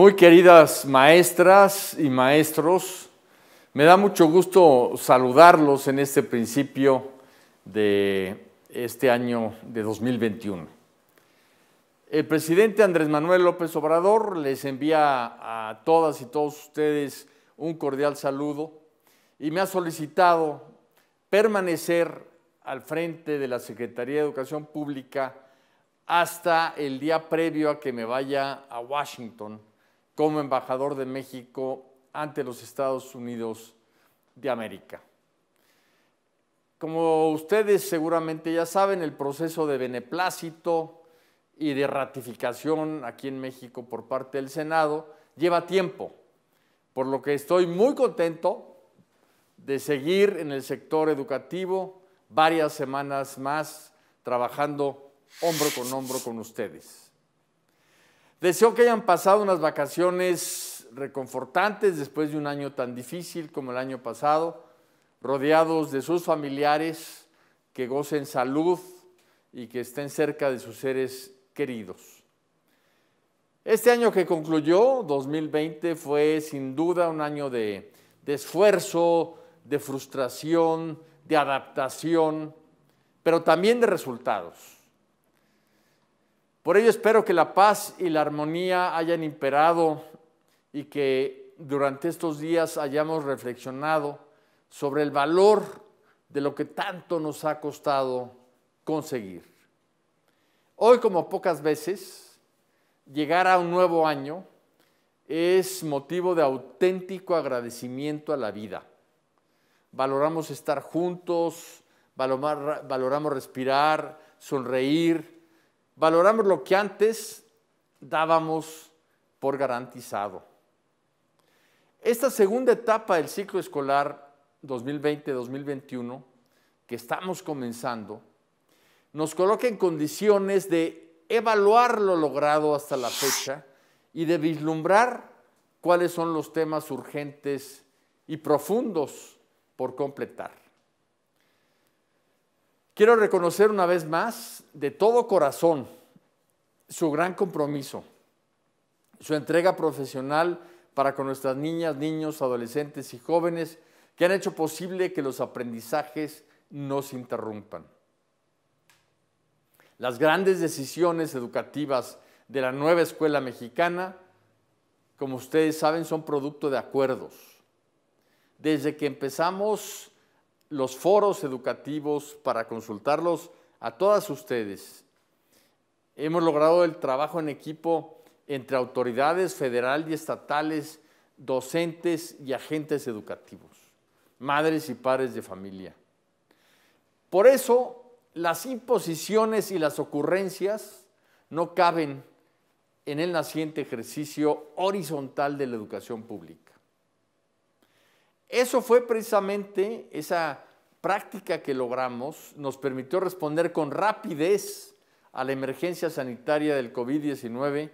Muy queridas maestras y maestros, me da mucho gusto saludarlos en este principio de este año de 2021. El presidente Andrés Manuel López Obrador les envía a todas y todos ustedes un cordial saludo y me ha solicitado permanecer al frente de la Secretaría de Educación Pública hasta el día previo a que me vaya a Washington como embajador de México ante los Estados Unidos de América. Como ustedes seguramente ya saben, el proceso de beneplácito y de ratificación aquí en México por parte del Senado lleva tiempo, por lo que estoy muy contento de seguir en el sector educativo varias semanas más trabajando hombro con hombro con ustedes. Deseo que hayan pasado unas vacaciones reconfortantes después de un año tan difícil como el año pasado, rodeados de sus familiares, que gocen salud y que estén cerca de sus seres queridos. Este año que concluyó, 2020, fue sin duda un año de, esfuerzo, de frustración, de adaptación, pero también de resultados. Por ello espero que la paz y la armonía hayan imperado y que durante estos días hayamos reflexionado sobre el valor de lo que tanto nos ha costado conseguir. Hoy, como pocas veces, llegar a un nuevo año es motivo de auténtico agradecimiento a la vida. Valoramos estar juntos, valoramos respirar, sonreír, valoramos lo que antes dábamos por garantizado. Esta segunda etapa del ciclo escolar 2020-2021 que estamos comenzando nos coloca en condiciones de evaluar lo logrado hasta la fecha y de vislumbrar cuáles son los temas urgentes y profundos por completar. Quiero reconocer una vez más de todo corazón su gran compromiso, su entrega profesional para con nuestras niñas, niños, adolescentes y jóvenes que han hecho posible que los aprendizajes no se interrumpan. Las grandes decisiones educativas de la nueva escuela mexicana, como ustedes saben, son producto de acuerdos. Desde que empezamos los foros educativos para consultarlos a todas ustedes Hemos logrado el trabajo en equipo entre autoridades federal y estatales, docentes y agentes educativos, madres y padres de familia. Por eso, las imposiciones y las ocurrencias no caben en el naciente ejercicio horizontal de la educación pública. Eso fue precisamente esa práctica que logramos, nos permitió responder con rapidez a la emergencia sanitaria del COVID-19,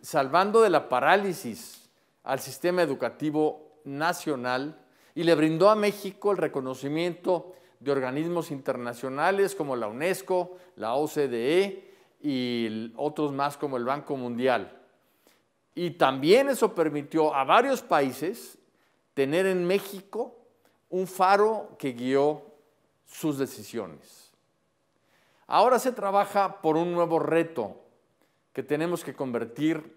salvando de la parálisis al sistema educativo nacional y le brindó a México el reconocimiento de organismos internacionales como la UNESCO, la OCDE y otros más como el Banco Mundial. Y también eso permitió a varios países tener en México un faro que guió sus decisiones. Ahora se trabaja por un nuevo reto que tenemos que convertir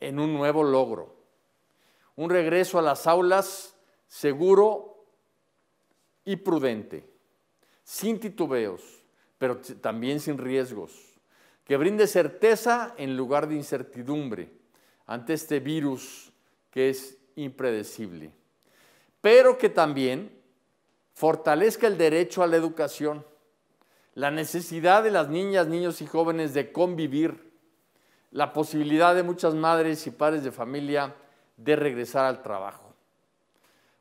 en un nuevo logro. Un regreso a las aulas seguro y prudente, sin titubeos, pero también sin riesgos, que brinde certeza en lugar de incertidumbre ante este virus que es impredecible, pero que también fortalezca el derecho a la educación la necesidad de las niñas, niños y jóvenes de convivir, la posibilidad de muchas madres y padres de familia de regresar al trabajo.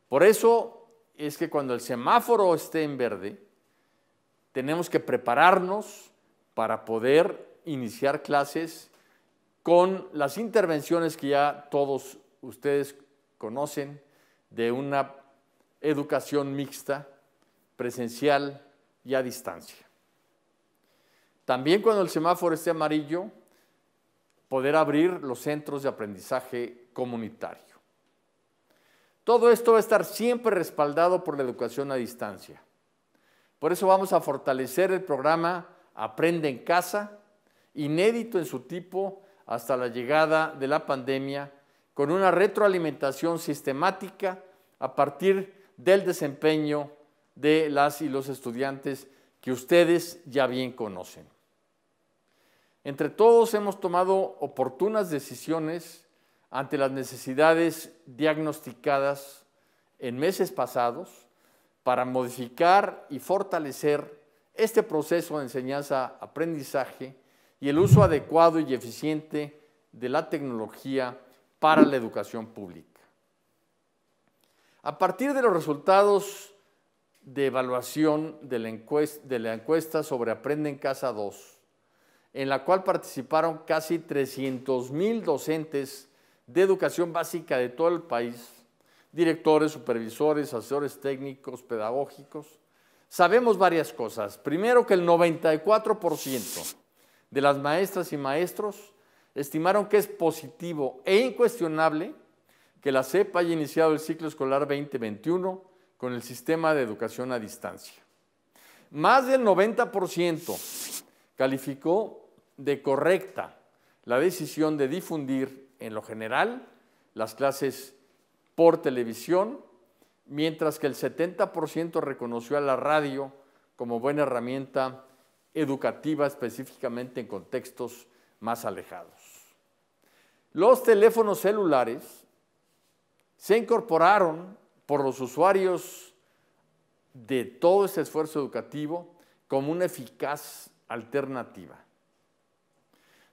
Por eso es que cuando el semáforo esté en verde, tenemos que prepararnos para poder iniciar clases con las intervenciones que ya todos ustedes conocen de una educación mixta, presencial y a distancia. También cuando el semáforo esté amarillo, poder abrir los centros de aprendizaje comunitario. Todo esto va a estar siempre respaldado por la educación a distancia. Por eso vamos a fortalecer el programa Aprende en casa, inédito en su tipo hasta la llegada de la pandemia, con una retroalimentación sistemática a partir del desempeño de las y los estudiantes que ustedes ya bien conocen. Entre todos hemos tomado oportunas decisiones ante las necesidades diagnosticadas en meses pasados para modificar y fortalecer este proceso de enseñanza-aprendizaje y el uso adecuado y eficiente de la tecnología para la educación pública. A partir de los resultados de evaluación de la encuesta, sobre Aprende en Casa 2, en la cual participaron casi 300 docentes de educación básica de todo el país, directores, supervisores, asesores técnicos, pedagógicos. Sabemos varias cosas. Primero que el 94% de las maestras y maestros estimaron que es positivo e incuestionable que la CEP haya iniciado el ciclo escolar 2021 con el sistema de educación a distancia. Más del 90% calificó de correcta la decisión de difundir en lo general las clases por televisión, mientras que el 70% reconoció a la radio como buena herramienta educativa específicamente en contextos más alejados. Los teléfonos celulares se incorporaron por los usuarios de todo ese esfuerzo educativo como una eficaz alternativa.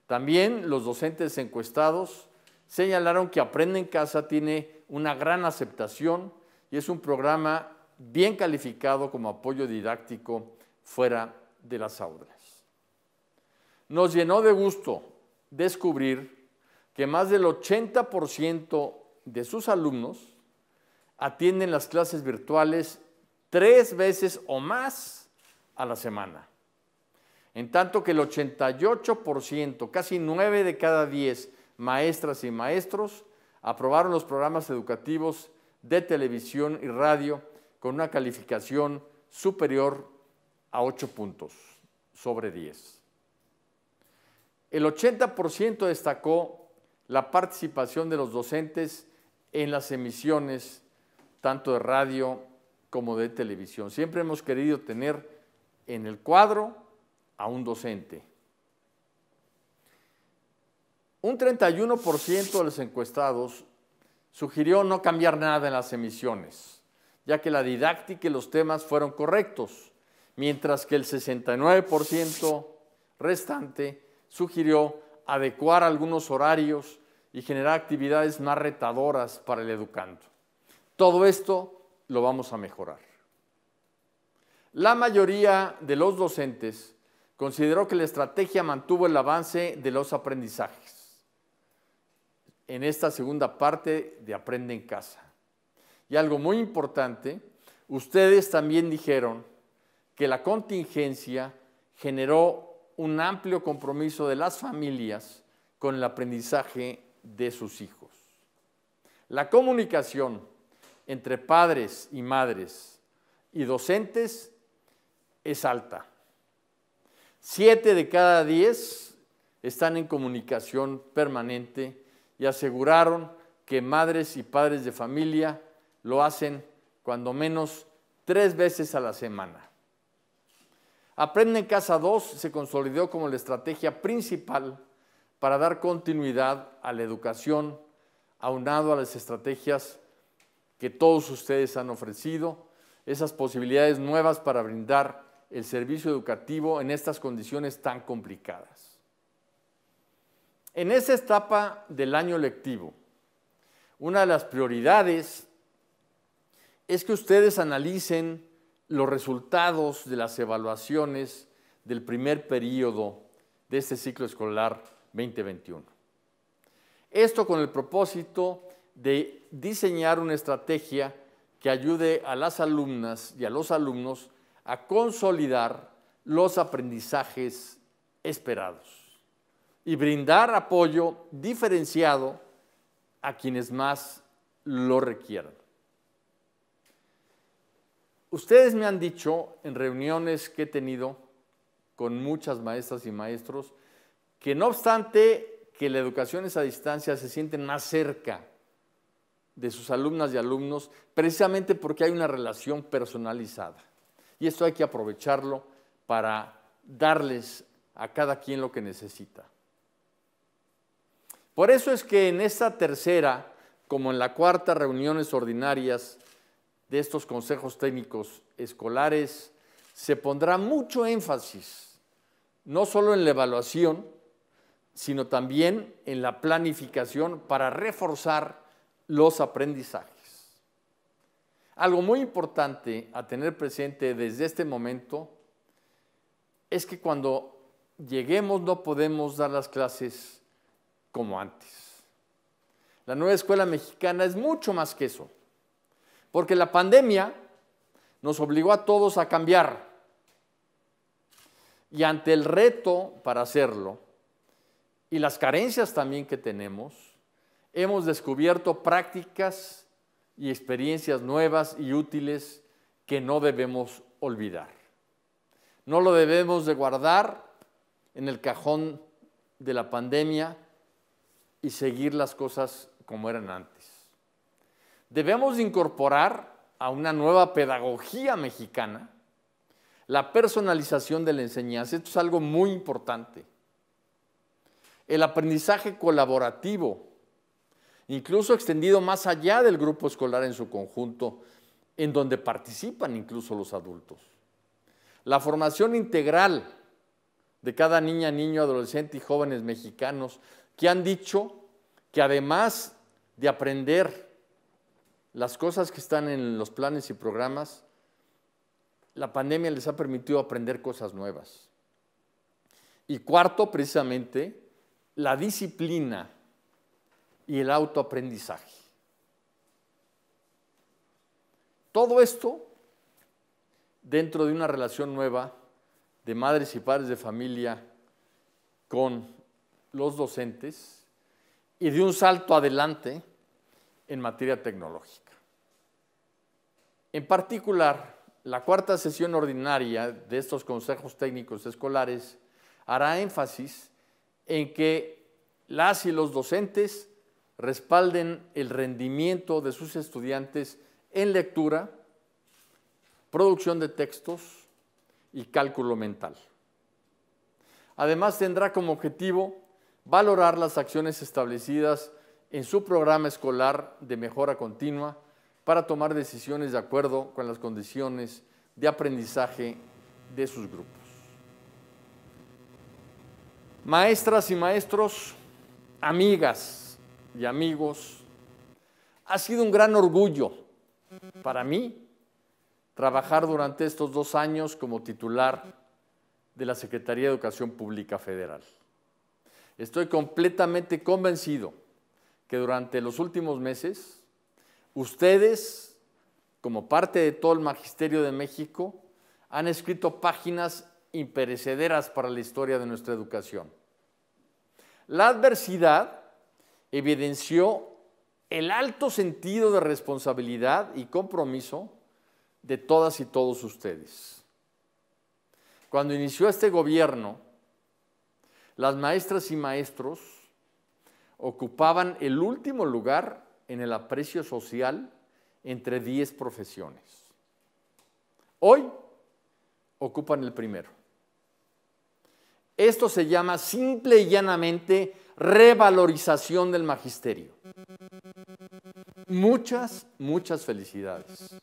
También los docentes encuestados señalaron que Aprende en Casa tiene una gran aceptación y es un programa bien calificado como apoyo didáctico fuera de las aulas. Nos llenó de gusto descubrir que más del 80% de sus alumnos atienden las clases virtuales tres veces o más a la semana en tanto que el 88%, casi 9 de cada 10 maestras y maestros, aprobaron los programas educativos de televisión y radio con una calificación superior a 8 puntos sobre 10. El 80% destacó la participación de los docentes en las emisiones tanto de radio como de televisión. Siempre hemos querido tener en el cuadro a un docente. Un 31% de los encuestados sugirió no cambiar nada en las emisiones, ya que la didáctica y los temas fueron correctos, mientras que el 69% restante sugirió adecuar algunos horarios y generar actividades más retadoras para el educando. Todo esto lo vamos a mejorar. La mayoría de los docentes consideró que la estrategia mantuvo el avance de los aprendizajes en esta segunda parte de Aprende en casa. Y algo muy importante, ustedes también dijeron que la contingencia generó un amplio compromiso de las familias con el aprendizaje de sus hijos. La comunicación entre padres y madres y docentes es alta Siete de cada diez están en comunicación permanente y aseguraron que madres y padres de familia lo hacen cuando menos tres veces a la semana. Aprende en Casa 2 se consolidó como la estrategia principal para dar continuidad a la educación, aunado a las estrategias que todos ustedes han ofrecido, esas posibilidades nuevas para brindar el servicio educativo en estas condiciones tan complicadas. En esta etapa del año lectivo, una de las prioridades es que ustedes analicen los resultados de las evaluaciones del primer periodo de este ciclo escolar 2021. Esto con el propósito de diseñar una estrategia que ayude a las alumnas y a los alumnos a consolidar los aprendizajes esperados y brindar apoyo diferenciado a quienes más lo requieran. Ustedes me han dicho en reuniones que he tenido con muchas maestras y maestros que no obstante que la educación es a distancia, se sienten más cerca de sus alumnas y alumnos precisamente porque hay una relación personalizada. Y esto hay que aprovecharlo para darles a cada quien lo que necesita. Por eso es que en esta tercera, como en la cuarta reuniones ordinarias de estos consejos técnicos escolares, se pondrá mucho énfasis, no solo en la evaluación, sino también en la planificación para reforzar los aprendizajes. Algo muy importante a tener presente desde este momento es que cuando lleguemos no podemos dar las clases como antes. La nueva escuela mexicana es mucho más que eso, porque la pandemia nos obligó a todos a cambiar. Y ante el reto para hacerlo y las carencias también que tenemos, hemos descubierto prácticas y experiencias nuevas y útiles que no debemos olvidar. No lo debemos de guardar en el cajón de la pandemia y seguir las cosas como eran antes. Debemos incorporar a una nueva pedagogía mexicana la personalización de la enseñanza. Esto es algo muy importante. El aprendizaje colaborativo incluso extendido más allá del grupo escolar en su conjunto, en donde participan incluso los adultos. La formación integral de cada niña, niño, adolescente y jóvenes mexicanos que han dicho que además de aprender las cosas que están en los planes y programas, la pandemia les ha permitido aprender cosas nuevas. Y cuarto, precisamente, la disciplina y el autoaprendizaje. Todo esto dentro de una relación nueva de madres y padres de familia con los docentes y de un salto adelante en materia tecnológica. En particular, la cuarta sesión ordinaria de estos consejos técnicos escolares hará énfasis en que las y los docentes respalden el rendimiento de sus estudiantes en lectura, producción de textos y cálculo mental. Además, tendrá como objetivo valorar las acciones establecidas en su programa escolar de mejora continua para tomar decisiones de acuerdo con las condiciones de aprendizaje de sus grupos. Maestras y maestros, amigas, y amigos. Ha sido un gran orgullo para mí trabajar durante estos dos años como titular de la Secretaría de Educación Pública Federal. Estoy completamente convencido que durante los últimos meses ustedes, como parte de todo el Magisterio de México, han escrito páginas imperecederas para la historia de nuestra educación. La adversidad evidenció el alto sentido de responsabilidad y compromiso de todas y todos ustedes. Cuando inició este gobierno, las maestras y maestros ocupaban el último lugar en el aprecio social entre 10 profesiones. Hoy ocupan el primero. Esto se llama simple y llanamente revalorización del magisterio. Muchas, muchas felicidades.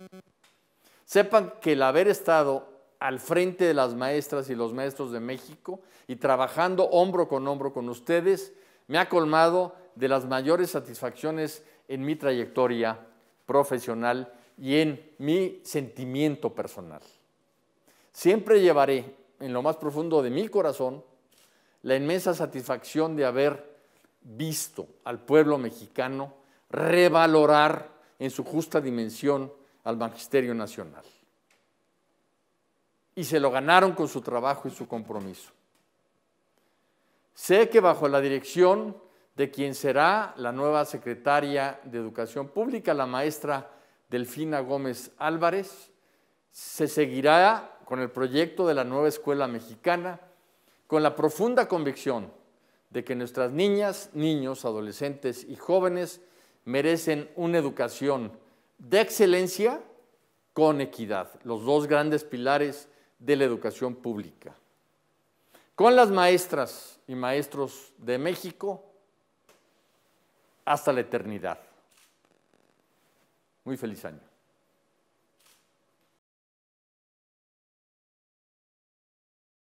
Sepan que el haber estado al frente de las maestras y los maestros de México y trabajando hombro con hombro con ustedes, me ha colmado de las mayores satisfacciones en mi trayectoria profesional y en mi sentimiento personal. Siempre llevaré en lo más profundo de mi corazón la inmensa satisfacción de haber visto al pueblo mexicano revalorar en su justa dimensión al Magisterio Nacional. Y se lo ganaron con su trabajo y su compromiso. Sé que bajo la dirección de quien será la nueva secretaria de Educación Pública, la maestra Delfina Gómez Álvarez, se seguirá con el proyecto de la nueva escuela mexicana con la profunda convicción de que nuestras niñas, niños, adolescentes y jóvenes merecen una educación de excelencia con equidad, los dos grandes pilares de la educación pública. Con las maestras y maestros de México hasta la eternidad. Muy feliz año.